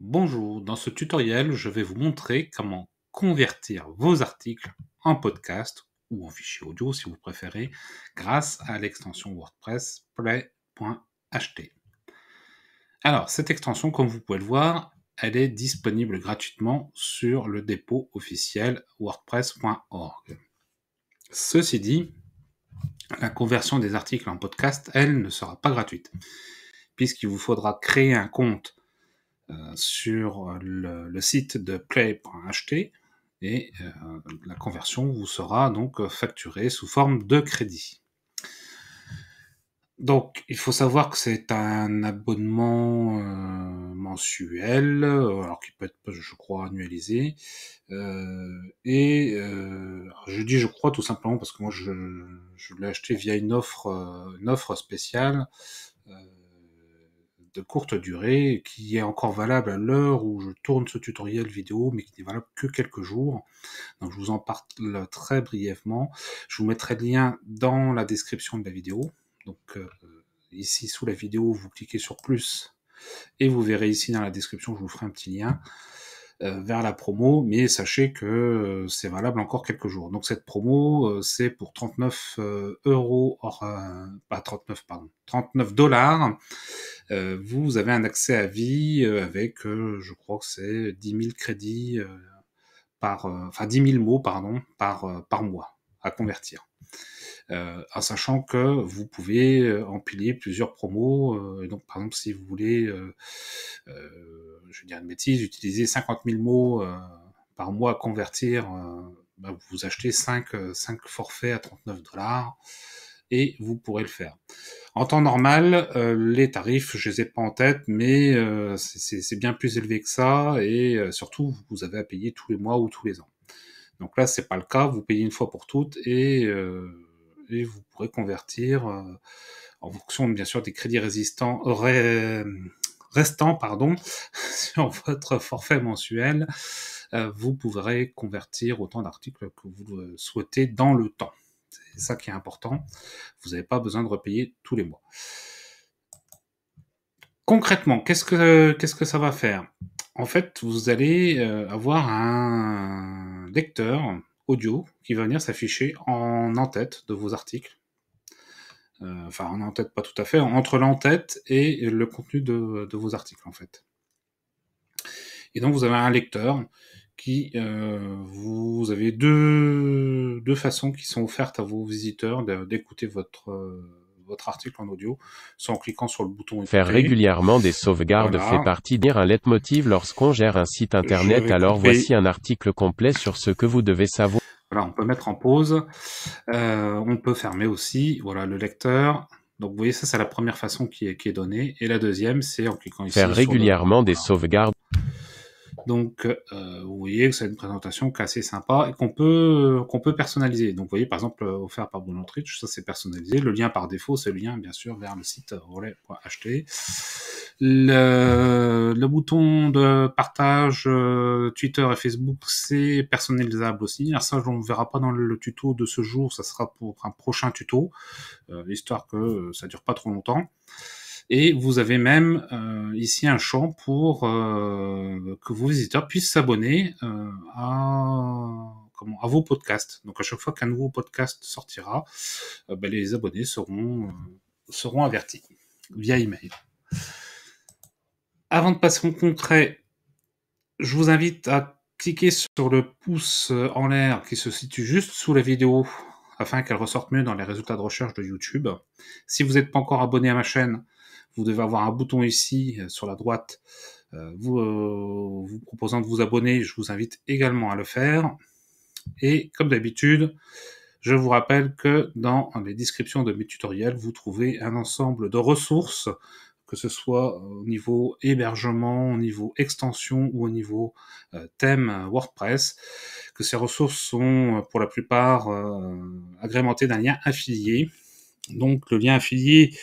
Bonjour, dans ce tutoriel, je vais vous montrer comment convertir vos articles en podcast ou en fichier audio si vous préférez grâce à l'extension WordPress play.ht. Alors, cette extension, comme vous pouvez le voir, elle est disponible gratuitement sur le dépôt officiel wordpress.org. Ceci dit, la conversion des articles en podcast, elle, ne sera pas gratuite, puisqu'il vous faudra créer un compte euh, sur euh, le, site de play.ht et euh, la conversion vous sera donc facturée sous forme de crédit. Donc, il faut savoir que c'est un abonnement mensuel, alors qui peut être, je crois, annualisé. et je dis je crois tout simplement parce que moi, je, je l'ai acheté via une offre, une offre spéciale courte durée qui est encore valable à l'heure où je tourne ce tutoriel vidéo, mais qui n'est valable que quelques jours. Donc je vous en parle très brièvement. Je vous mettrai le lien dans la description de la vidéo. Donc euh, ici sous la vidéo, vous cliquez sur plus et vous verrez ici dans la description, je vous ferai un petit lien euh, vers la promo, mais sachez que euh, c'est valable encore quelques jours. Donc cette promo, c'est pour 39 euros pas 39 pardon, 39 dollars euh, vous avez un accès à vie euh, avec, euh, je crois que c'est 10 000 crédits par, enfin 10 000 mots, pardon, par, par mois à convertir. Euh, en sachant que vous pouvez empiler plusieurs promos. donc, par exemple, si vous voulez, euh, je vais dire une bêtise, utiliser 50 000 mots par mois à convertir, bah vous achetez 5, 5 forfaits à 39 dollars et vous pourrez le faire. En temps normal, euh, les tarifs, je les ai pas en tête, mais euh, c'est bien plus élevé que ça et euh, surtout, vous avez à payer tous les mois ou tous les ans. Donc là, c'est pas le cas, vous payez une fois pour toutes et, vous pourrez convertir en fonction bien sûr des crédits résistants restants pardon sur votre forfait mensuel. vous pourrez convertir autant d'articles que vous souhaitez dans le temps. C'est ça qui est important. Vous n'avez pas besoin de repayer tous les mois. Concrètement, qu'est-ce que, qu'est-ce que ça va faire En fait, vous allez euh, avoir un lecteur audio qui va venir s'afficher en en-tête de vos articles. Euh, enfin, en en-tête, pas tout à fait, entre l'en-tête et le contenu de, de, vos articles, en fait. Et donc, vous avez un lecteur qui euh, vous avez deux, deux façons qui sont offertes à vos visiteurs d'écouter votre euh, votre article en audio, soit en cliquant sur le bouton Faire régulièrement des sauvegardes fait partie d'un leitmotiv lorsqu'on gère un site internet. Alors voici un article complet sur ce que vous devez savoir. Voilà, on peut mettre en pause, euh, on peut fermer aussi, voilà le lecteur. Donc vous voyez ça c'est la première façon qui est, qui est donnée et la deuxième c'est en cliquant ici. Faire régulièrement des sauvegardes. Donc, euh, vous voyez que c'est une présentation qui est assez sympa et qu'on peut, qu'on peut personnaliser. Donc, vous voyez, par exemple, euh, offert par Bruno ça c'est personnalisé. Le lien par défaut, c'est le lien, bien sûr, vers le site euh, relais.ht. Le, le bouton de partage Twitter et Facebook, c'est personnalisable aussi. Alors ça, on ne verra pas dans le tuto de ce jour, ça sera pour un prochain tuto, l'histoire histoire que ça dure pas trop longtemps. Et vous avez même euh, ici un champ pour euh, que vos visiteurs puissent s'abonner euh, à vos podcasts. Donc à chaque fois qu'un nouveau podcast sortira, ben, les abonnés seront avertis via email. Avant de passer au concret, je vous invite à cliquer sur le pouce en l'air qui se situe juste sous la vidéo afin qu'elle ressorte mieux dans les résultats de recherche de YouTube. Si vous n'êtes pas encore abonné à ma chaîne, vous devez avoir un bouton ici euh, sur la droite euh, euh, vous, proposant de vous abonner. Je vous invite également à le faire. Et comme d'habitude, je vous rappelle que dans les descriptions de mes tutoriels, vous trouvez un ensemble de ressources, que ce soit au niveau hébergement, au niveau extension ou au niveau thème WordPress, que ces ressources sont pour la plupart agrémentées d'un lien affilié. Donc le lien affilié,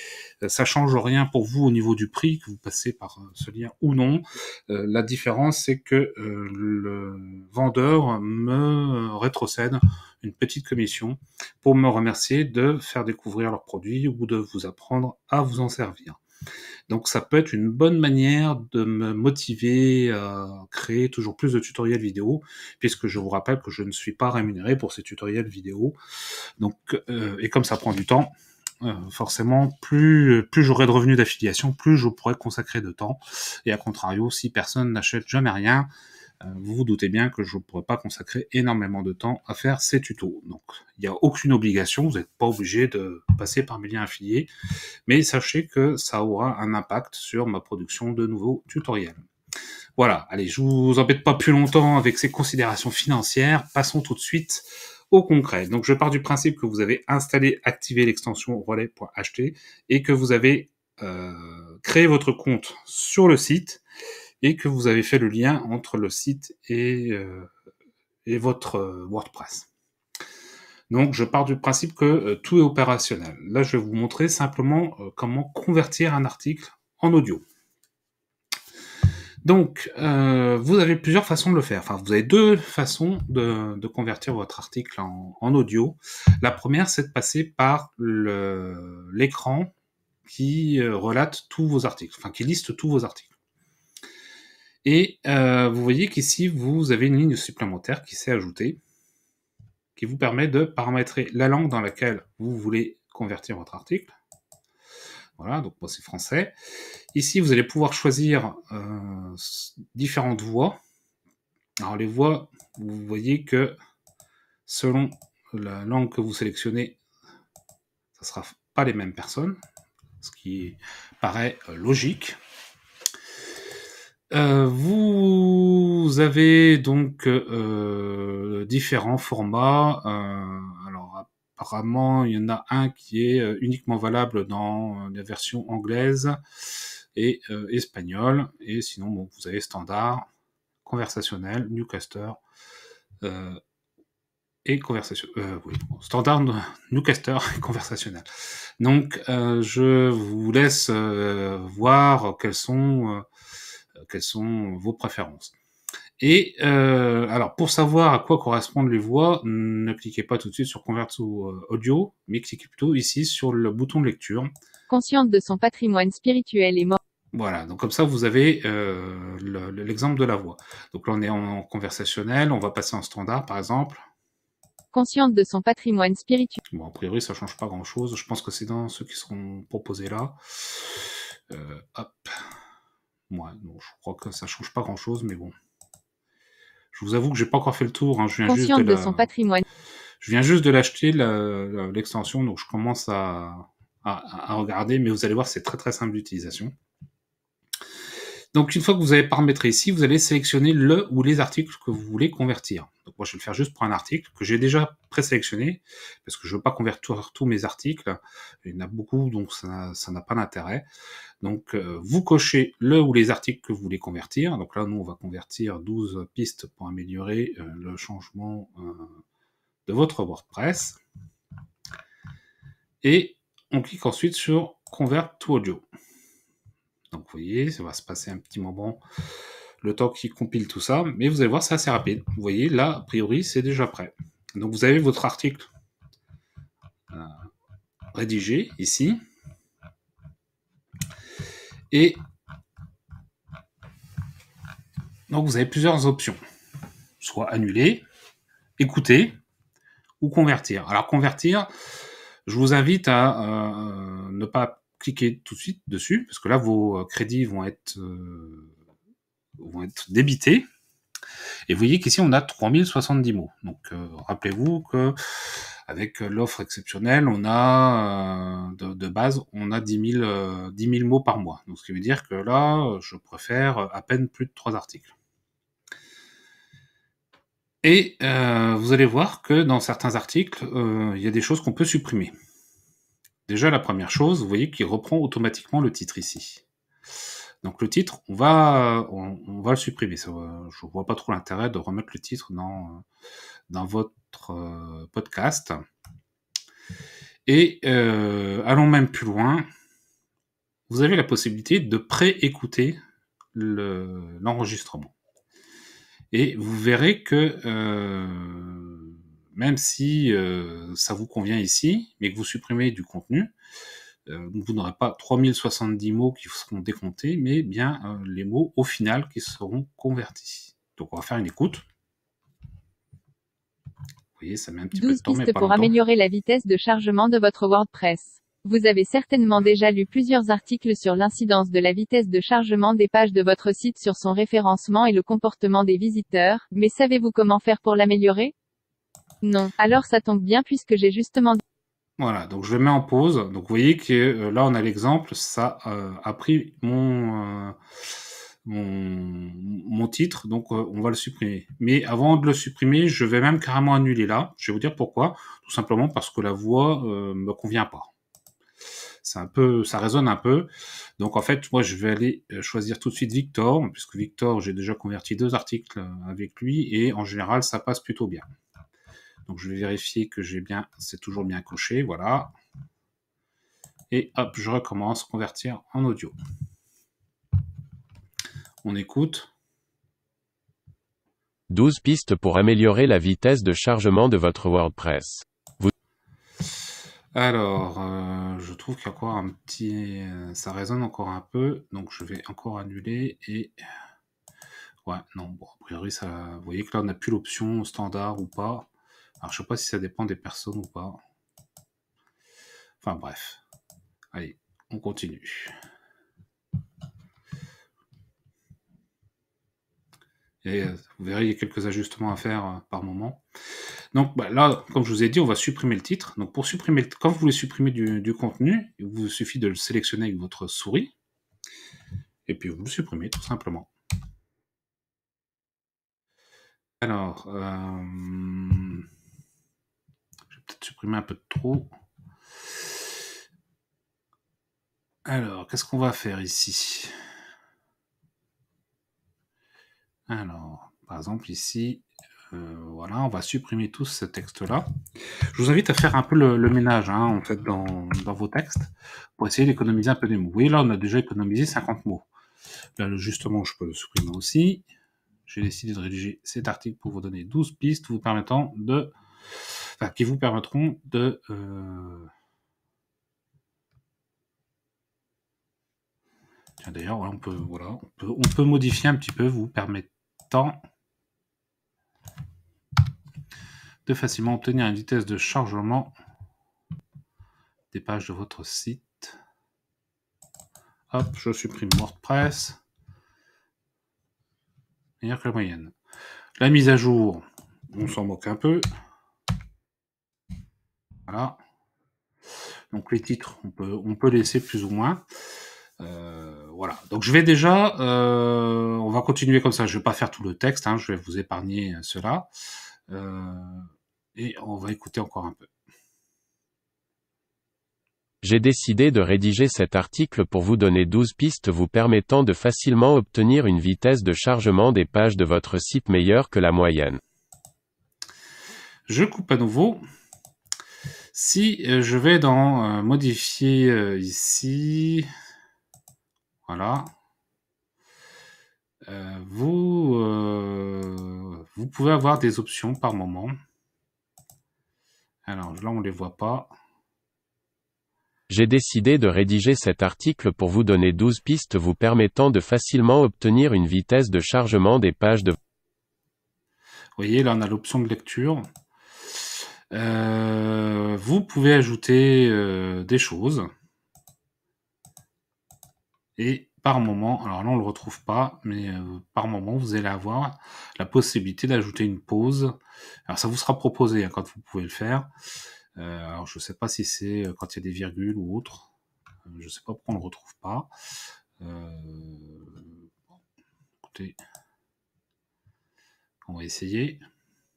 euh, ça change rien pour vous au niveau du prix que vous passez par euh, ce lien ou non. Euh, la différence, c'est que le vendeur me rétrocède une petite commission pour me remercier de faire découvrir leur produit ou de vous apprendre à vous en servir. Donc ça peut être une bonne manière de me motiver à créer toujours plus de tutoriels vidéo, puisque je vous rappelle que je ne suis pas rémunéré pour ces tutoriels vidéo. Donc, et comme ça prend du temps, euh, forcément, plus, plus j'aurai de revenus d'affiliation, plus je pourrai consacrer de temps. Et à contrario, si personne n'achète jamais rien, euh, vous vous doutez bien que je ne pourrais pas consacrer énormément de temps à faire ces tutos. Donc, il n'y a aucune obligation, vous n'êtes pas obligé de passer par mes liens affiliés, mais sachez que ça aura un impact sur ma production de nouveaux tutoriels. Voilà, allez, je vous embête pas plus longtemps avec ces considérations financières, passons tout de suite au concret. Donc je pars du principe que vous avez installé, activé l'extension relais.ht et que vous avez euh, créé votre compte sur le site et que vous avez fait le lien entre le site et, euh, et votre euh, WordPress. Donc je pars du principe que tout est opérationnel. Là, je vais vous montrer simplement comment convertir un article en audio. Donc, euh, vous avez plusieurs façons de le faire. Enfin, vous avez deux façons de, convertir votre article en, audio. La première, c'est de passer par l'écran qui euh, relate tous vos articles, enfin qui liste tous vos articles. Et euh, vous voyez qu'ici, vous avez une ligne supplémentaire qui s'est ajoutée, qui vous permet de paramétrer la langue dans laquelle vous voulez convertir votre article, voilà, donc moi c'est français. Ici, vous allez pouvoir choisir euh, différentes voix. Alors les voix, vous voyez que selon la langue que vous sélectionnez, ça ne sera pas les mêmes personnes, ce qui paraît euh, logique. Euh, vous avez donc différents formats. alors apparemment, il y en a un qui est euh, uniquement valable dans euh, la version anglaise et euh, espagnole. Et sinon, bon, vous avez standard, conversationnel, Newcaster euh, et conversation. oui, standard, Newcaster et conversationnel. Donc, je vous laisse voir quelles sont, quelles sont vos préférences. Et euh, alors, pour savoir à quoi correspondent les voix, ne cliquez pas tout de suite sur Convert to euh, Audio, mais cliquez plutôt ici sur le bouton de lecture. Consciente de son patrimoine spirituel et mort. Voilà, donc comme ça, vous avez euh, l'exemple de la voix. Donc là, on est en conversationnel, on va passer en standard, par exemple. Consciente de son patrimoine spirituel. Bon, a priori, ça change pas grand-chose. Je pense que c'est dans ceux qui seront proposés là. Euh, hop. Moi, ouais, je crois que ça change pas grand-chose, mais bon. Je vous avoue que j'ai pas encore fait le tour. Hein. Je viens juste de, patrimoine. Je viens juste de l'acheter, l'extension, donc je commence à, à, à, regarder, mais vous allez voir, c'est très très simple d'utilisation. Donc une fois que vous avez paramétré ici, vous allez sélectionner le ou les articles que vous voulez convertir. Donc moi je vais le faire juste pour un article que j'ai déjà présélectionné parce que je ne veux pas convertir tous mes articles. Il y en a beaucoup donc ça n'a pas d'intérêt. Donc euh, vous cochez le ou les articles que vous voulez convertir. Donc là nous on va convertir 12 pistes pour améliorer euh, le changement euh, de votre WordPress. Et on clique ensuite sur Convert to Audio. Donc vous voyez, ça va se passer un petit moment, le temps qu'il compile tout ça, mais vous allez voir, c'est assez rapide. Vous voyez, là, a priori, c'est déjà prêt. Donc vous avez votre article euh, rédigé ici. Et donc vous avez plusieurs options. Soit annuler, écouter ou convertir. Alors convertir, je vous invite à euh, ne pas cliquez tout de suite dessus, parce que là, vos euh, crédits vont être, euh, vont être débités. Et vous voyez qu'ici, on a 3070 mots. Donc, euh, rappelez-vous que avec l'offre exceptionnelle, on a de, base, on a 10 000, mots par mois. Donc, ce qui veut dire que là, je préfère à peine plus de trois articles. Et vous allez voir que dans certains articles, il y a des choses qu'on peut supprimer. Déjà, la première chose, vous voyez qu'il reprend automatiquement le titre ici. Donc le titre, on va, on, va le supprimer. je ne vois pas trop l'intérêt de remettre le titre dans, dans votre euh, podcast. Et euh, allons même plus loin. Vous avez la possibilité de pré-écouter l'enregistrement. Et vous verrez que euh, même si euh, ça vous convient ici, mais que vous supprimez du contenu, euh, vous n'aurez pas 3070 mots qui seront décomptés, mais bien euh, les mots au final qui seront convertis. Donc on va faire une écoute. Vous voyez, ça met un petit peu de temps, mais pour améliorer la vitesse de chargement de votre WordPress. Vous avez certainement déjà lu plusieurs articles sur l'incidence de la vitesse de chargement des pages de votre site sur son référencement et le comportement des visiteurs, mais savez-vous comment faire pour l'améliorer non, alors ça tombe bien puisque j'ai justement... Voilà, donc je le mets en pause. Donc vous voyez que euh, là, on a l'exemple, ça euh, a pris euh, mon, mon, titre, donc on va le supprimer. Mais avant de le supprimer, je vais même carrément annuler là. Je vais vous dire pourquoi. Tout simplement parce que la voix ne me convient pas. C'est un peu, ça résonne un peu. Donc en fait, moi, je vais aller choisir tout de suite Victor, puisque Victor, j'ai déjà converti deux articles avec lui, et en général, ça passe plutôt bien. Donc je vais vérifier que j'ai bien, c'est toujours bien coché, voilà. Et hop, je recommence, convertir en audio. On écoute. 12 pistes pour améliorer la vitesse de chargement de votre WordPress. Alors, euh, je trouve qu'il y a encore un petit... Euh, ça résonne encore un peu, donc je vais encore annuler et... Ouais, non, bon, a priori, ça... vous voyez que là, on n'a plus l'option standard ou pas. Alors, je sais pas si ça dépend des personnes ou pas. Enfin, bref. Allez, on continue. Euh, vous verrez, il y a quelques ajustements à faire euh, par moment. Donc bah, là, comme je vous ai dit, on va supprimer le titre. Donc pour supprimer, quand vous voulez supprimer du, contenu, il vous suffit de le sélectionner avec votre souris. Et puis vous le supprimez tout simplement. Alors, euh, supprimer un peu de trop. Alors, qu'est-ce qu'on va faire ici Alors, par exemple ici, euh, voilà, on va supprimer tous ce texte-là. Je vous invite à faire un peu le, ménage, hein, en fait, dans, vos textes, pour essayer d'économiser un peu des mots. Vous là, on a déjà économisé 50 mots. Là, justement, je peux le supprimer aussi. J'ai décidé de rédiger cet article pour vous donner 12 pistes vous permettant de qui vous permettront de euh, D'ailleurs, on peut, on peut, modifier un petit peu, vous permettant de facilement obtenir une vitesse de chargement des pages de votre site. Hop, je supprime WordPress. Meilleur que la moyenne. La mise à jour, on s'en moque un peu. Donc les titres, on peut, on peut laisser plus ou moins. Euh, voilà. Donc je vais déjà, euh, on va continuer comme ça. Je ne vais pas faire tout le texte. Hein. je vais vous épargner euh, cela. et on va écouter encore un peu. J'ai décidé de rédiger cet article pour vous donner 12 pistes vous permettant de facilement obtenir une vitesse de chargement des pages de votre site meilleure que la moyenne. Je coupe à nouveau. Si euh, je vais dans euh, modifier euh, ici, voilà, vous, vous pouvez avoir des options par moment. Alors là, on ne les voit pas. J'ai décidé de rédiger cet article pour vous donner 12 pistes vous permettant de facilement obtenir une vitesse de chargement des pages de... Vous voyez, là on a l'option de lecture. Euh, vous pouvez ajouter euh, des choses. Et par moment, alors là on ne le retrouve pas, mais euh, par moment vous allez avoir la possibilité d'ajouter une pause. Alors ça vous sera proposé hein, quand vous pouvez le faire. alors je ne sais pas si c'est quand il y a des virgules ou autre. Je ne sais pas pourquoi on ne le retrouve pas. écoutez, on va essayer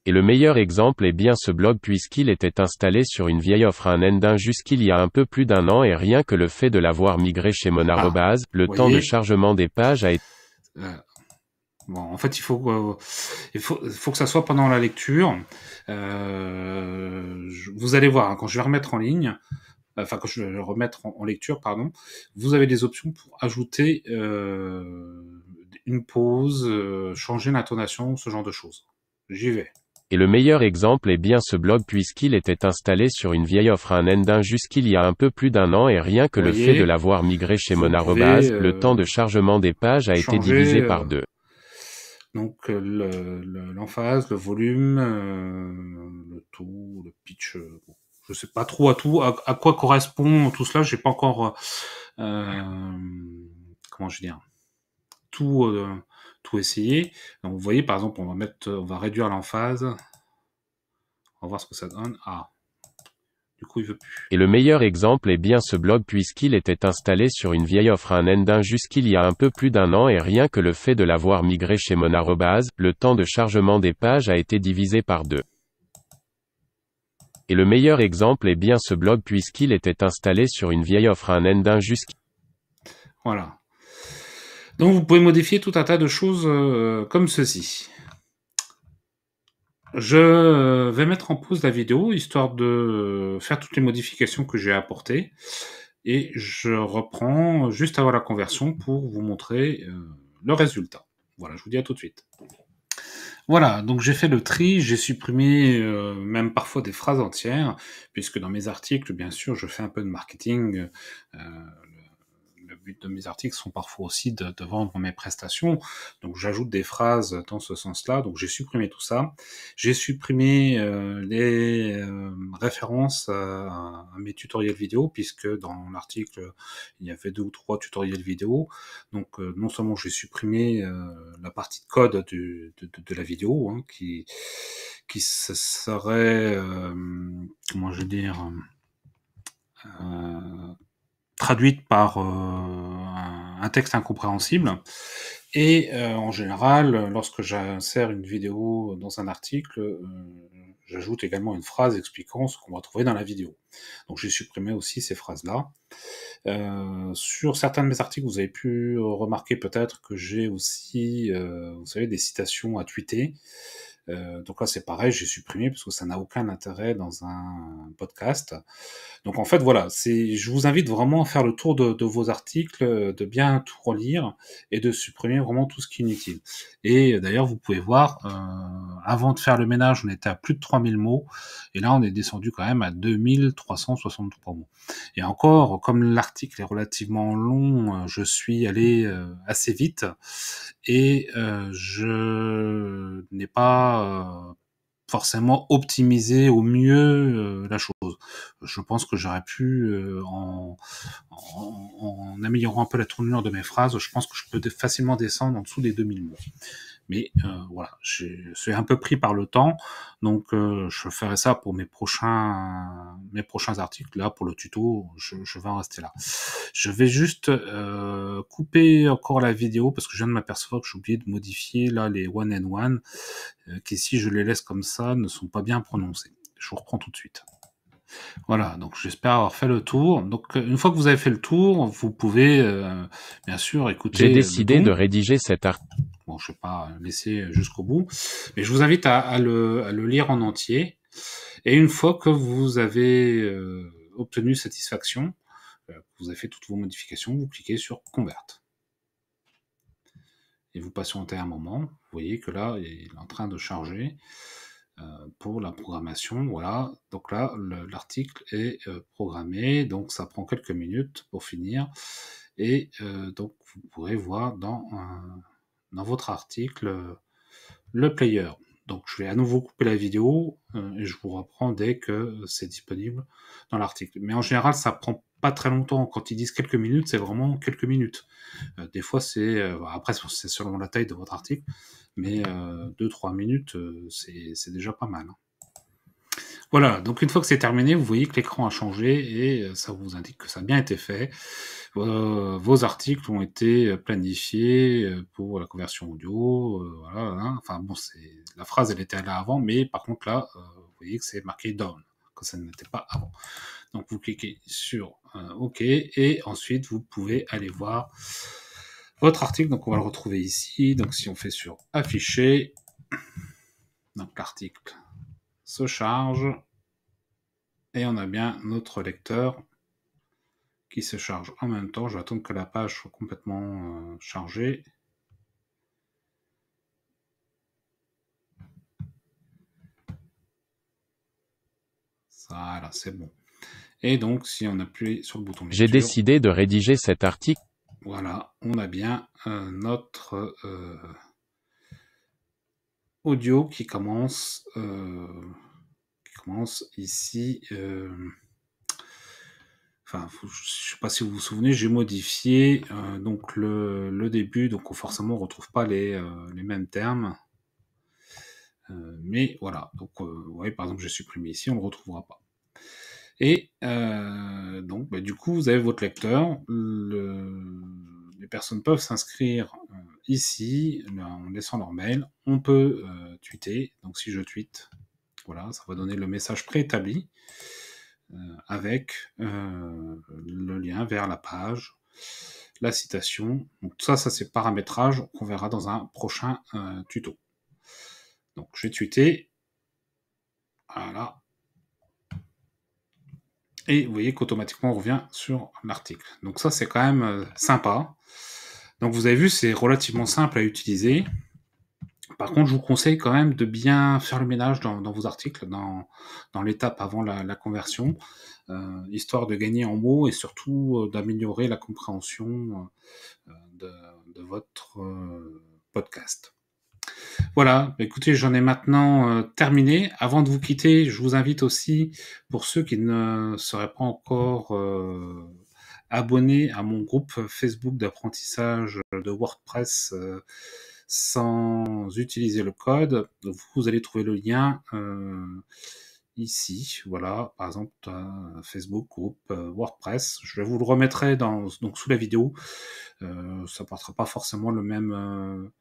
et le meilleur exemple est bien ce blog puisqu'il était installé sur une vieille offre à un endin jusqu'il y a un peu plus d'un an et rien que le fait de l'avoir migré chez Monarobase, ah, le temps de chargement des pages a été... Euh, en fait, euh, il faut, il faut, que ça soit pendant la lecture. Euh, vous allez voir, hein, quand je vais remettre en ligne, enfin quand je vais remettre en, en, lecture, pardon, vous avez des options pour ajouter une pause, changer l'intonation, ce genre de choses. J'y vais et le meilleur exemple est bien ce blog puisqu'il était installé sur une vieille offre à un Endin jusqu'il y a un peu plus d'un an et rien que le fait de l'avoir migré chez Monarobase, euh, le temps de chargement des pages a été divisé euh, par deux. Donc euh, l'emphase, le, volume, le tout, le pitch, je je sais pas trop à tout, à, quoi correspond tout cela, j'ai pas encore, comment je veux dire, tout tout essayer. vous voyez, par exemple, on va, mettre, va réduire l'emphase. On va voir ce que ça donne. Ah, du coup, il veut plus. Et le meilleur exemple est bien ce blog puisqu'il était installé sur une vieille offre à un endin jusqu'il y a un peu plus d'un an et rien que le fait de l'avoir migré chez Monarobase, le temps de chargement des pages a été divisé par deux. Et le meilleur exemple est bien ce blog puisqu'il était installé sur une vieille offre à un endin jusqu'il... Voilà. Donc vous pouvez modifier tout un tas de choses euh, comme ceci. Je vais mettre en pause la vidéo, histoire de faire toutes les modifications que j'ai apportées. Et je reprends juste avant la conversion pour vous montrer euh, le résultat. Voilà, je vous dis à tout de suite. Voilà, donc j'ai fait le tri, j'ai supprimé euh, même parfois des phrases entières, puisque dans mes articles, bien sûr, je fais un peu de marketing de mes articles sont parfois aussi de, vendre mes prestations. Donc j'ajoute des phrases dans ce sens-là. Donc j'ai supprimé tout ça. J'ai supprimé euh, les euh, références à, mes tutoriels vidéo puisque dans l'article il y avait deux ou trois tutoriels vidéo. Donc euh, non seulement j'ai supprimé la partie de code de, la vidéo hein, qui qui serait comment je veux dire euh, traduite par euh, un texte incompréhensible. Et euh, en général, lorsque j'insère une vidéo dans un article, euh, j'ajoute également une phrase expliquant ce qu'on va trouver dans la vidéo. Donc j'ai supprimé aussi ces phrases-là. sur certains de mes articles, vous avez pu remarquer peut-être que j'ai aussi, vous savez, des citations à tweeter. Euh, donc là, c'est pareil, j'ai supprimé parce que ça n'a aucun intérêt dans un podcast. Donc en fait, voilà, je vous invite vraiment à faire le tour de, vos articles, euh, de bien tout relire et de supprimer vraiment tout ce qui est inutile. Et d'ailleurs, vous pouvez voir, euh, avant de faire le ménage, on était à plus de 3000 mots et là, on est descendu quand même à 2363 mots. Et encore, comme l'article est relativement long, je suis allé assez vite et je n'ai pas euh, forcément optimiser au mieux euh, la chose. Je pense que j'aurais pu, euh, en, en, améliorant un peu la tournure de mes phrases, je pense que je peux facilement descendre en dessous des 2000 mots. Mais euh, voilà, je suis un peu pris par le temps, donc euh, je ferai ça pour mes prochains, mes prochains articles. Là, pour le tuto, je, vais en rester là. Je vais juste euh, couper encore la vidéo parce que je viens de m'apercevoir que j'ai oublié de modifier là les one and one, qui si je les laisse comme ça ne sont pas bien prononcés. Je vous reprends tout de suite. Voilà, donc j'espère avoir fait le tour. Donc une fois que vous avez fait le tour, vous pouvez bien sûr écouter. J'ai décidé de rédiger cet article. Bon, je ne vais pas laisser jusqu'au bout, mais je vous invite à, le, lire en entier. Et une fois que vous avez euh, obtenu satisfaction, euh, vous avez fait toutes vos modifications, vous cliquez sur Convert. Et vous patientez un moment. Vous voyez que là, il est en train de charger euh, pour la programmation. Voilà, donc là, l'article est programmé, donc ça prend quelques minutes pour finir. Et donc, vous pourrez voir dans dans votre article le player. Donc je vais à nouveau couper la vidéo euh, et je vous reprends dès que c'est disponible dans l'article. Mais en général, ça prend pas très longtemps. Quand ils disent quelques minutes, c'est vraiment quelques minutes. Euh, des fois, c'est euh, bah, après c'est selon la taille de votre article, mais deux trois minutes, c'est déjà pas mal. Hein. Voilà, donc une fois que c'est terminé, vous voyez que l'écran a changé et euh, ça vous indique que ça a bien été fait. Euh, vos articles ont été euh, planifiés pour la conversion audio. voilà, hein. Enfin bon, c'est la phrase elle était là avant, mais par contre là, vous voyez que c'est marqué down, que ça ne l'était pas avant. Donc vous cliquez sur OK et ensuite vous pouvez aller voir votre article. Donc on va le retrouver ici. Donc si on fait sur afficher, donc l'article se charge et on a bien notre lecteur qui se charge en même temps. Je vais attendre que la page soit complètement euh, chargée. Ça, Voilà, c'est bon. Et donc, si on appuie sur le bouton J'ai décidé de rédiger cet article. Voilà, on a bien euh, notre... Euh, qui commence, euh, qui commence ici. Euh, enfin, je sais pas si vous vous souvenez, j'ai modifié euh, donc le, début, donc forcément on retrouve pas les, mêmes termes. mais voilà, donc oui par exemple j'ai supprimé ici, on le retrouvera pas. Et donc bah, du coup vous avez votre lecteur, les personnes peuvent s'inscrire euh, ici en laissant leur mail. On peut euh, tweeter. Donc si je tweete, voilà, ça va donner le message préétabli euh, avec le lien vers la page, la citation. Donc ça, ça c'est paramétrage qu'on verra dans un prochain tuto. Donc je vais tweeter. Voilà, et vous voyez qu'automatiquement, on revient sur l'article. Donc ça, c'est quand même euh, sympa. Donc vous avez vu, c'est relativement simple à utiliser. Par contre, je vous conseille quand même de bien faire le ménage dans, vos articles, dans, l'étape avant la, conversion, euh, histoire de gagner en mots et surtout euh, d'améliorer la compréhension de, votre podcast. Voilà, bah, écoutez, j'en ai maintenant euh, terminé. Avant de vous quitter, je vous invite aussi, pour ceux qui ne seraient pas encore euh, abonnés à mon groupe Facebook d'apprentissage de WordPress euh, sans utiliser le code, vous allez trouver le lien ici, voilà, par exemple Facebook, groupe WordPress. Je vous le remettrai dans, donc sous la vidéo. ça ça portera pas forcément le même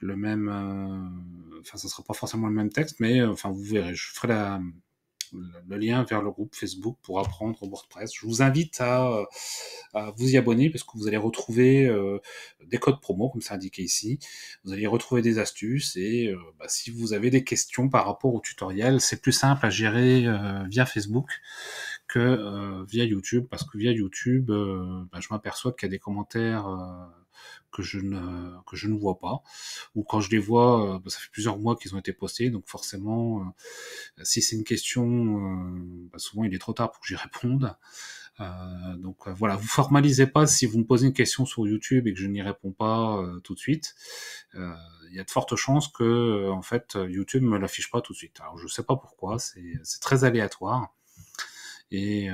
le même. Euh, enfin, ça sera pas forcément le même texte, mais euh, enfin, vous verrez. Je ferai la, le lien vers le groupe Facebook pour apprendre WordPress. Je vous invite à, euh, vous y abonner parce que vous allez retrouver des codes promo, comme c'est indiqué ici. Vous allez retrouver des astuces et bah, si vous avez des questions par rapport au tutoriel, c'est plus simple à gérer via Facebook que via YouTube parce que via YouTube, bah, je m'aperçois qu'il y a des commentaires que je ne, que je ne vois pas. Ou quand je les vois, euh, bah, ça fait plusieurs mois qu'ils ont été postés, donc forcément, euh, si c'est une question, euh, bah, souvent il est trop tard pour que j'y réponde. Euh, donc voilà, vous formalisez pas si vous me posez une question sur YouTube et que je n'y réponds pas tout de suite. Il y a de fortes chances que en fait YouTube me l'affiche pas tout de suite. Alors je sais pas pourquoi, c'est très aléatoire. Et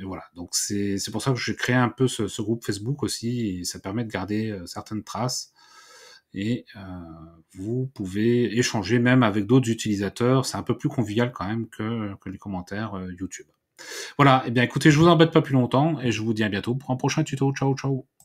et voilà. Donc c'est pour ça que j'ai créé un peu ce, groupe Facebook aussi. ça permet de garder euh, certaines traces et euh, vous pouvez échanger même avec d'autres utilisateurs. C'est un peu plus convivial quand même que, que les commentaires euh, YouTube. Voilà, et eh bien écoutez, je vous embête pas plus longtemps et je vous dis à bientôt pour un prochain tuto. Ciao, ciao.